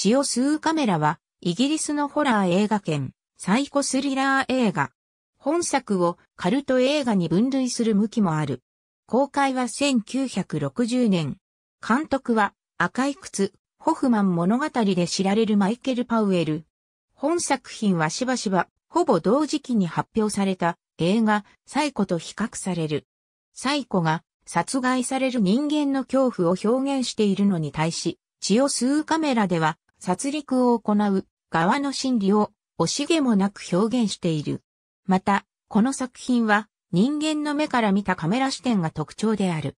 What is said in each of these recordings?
血を吸うカメラは、イギリスのホラー映画圏、サイコスリラー映画。本作をカルト映画に分類する向きもある。公開は1960年。監督は赤い靴、ホフマン物語で知られるマイケル・パウエル。本作品はしばしば、ほぼ同時期に発表された映画、サイコと比較される。サイコが殺害される人間の恐怖を表現しているのに対し、血を吸うカメラでは殺戮を行う側の心理を惜しげもなく表現している。また、この作品は人間の目から見たカメラ視点が特徴である。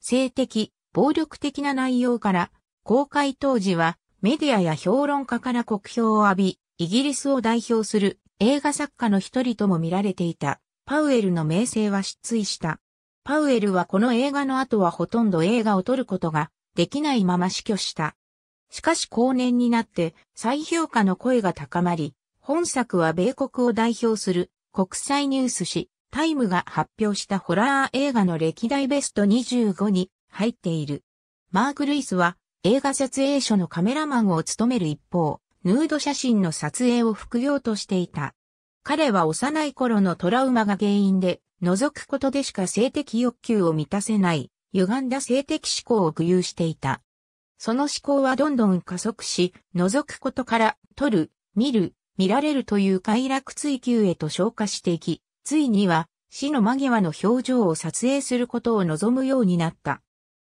性的、暴力的な内容から、公開当時はメディアや評論家から国評を浴び、イギリスを代表する映画作家の一人とも見られていた、パウエルの名声は失墜した。パウエルはこの映画の後はほとんど映画を撮ることができないまま死去した。しかし後年になって再評価の声が高まり、本作は米国を代表する国際ニュース誌タイムが発表したホラー映画の歴代ベスト25に入っている。マーク・ルイスは映画撮影所のカメラマンを務める一方、ヌード写真の撮影を副業としていた。彼は幼い頃のトラウマが原因で、覗くことでしか性的欲求を満たせない、歪んだ性的思考を具有していた。その思考はどんどん加速し、覗くことから、撮る、見る、見られるという快楽追求へと昇華していき、ついには、死の間際の表情を撮影することを望むようになった。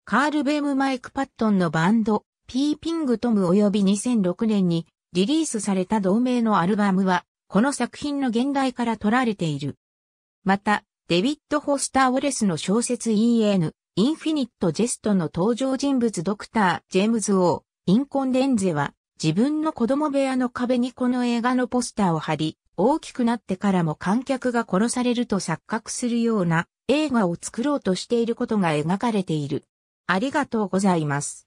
カール・ベーム・マイク・パットンのバンド、ピーピング・トム及び2006年にリリースされた同名のアルバムは、この作品の現代から取られている。また、デビッド・ホスター・ウォレスの小説 EN、インフィニット・ジェストの登場人物ドクター・ジェームズ・オー、インコンデンゼは、自分の子供部屋の壁にこの映画のポスターを貼り、大きくなってからも観客が殺されると錯覚するような映画を作ろうとしていることが描かれている。ありがとうございます。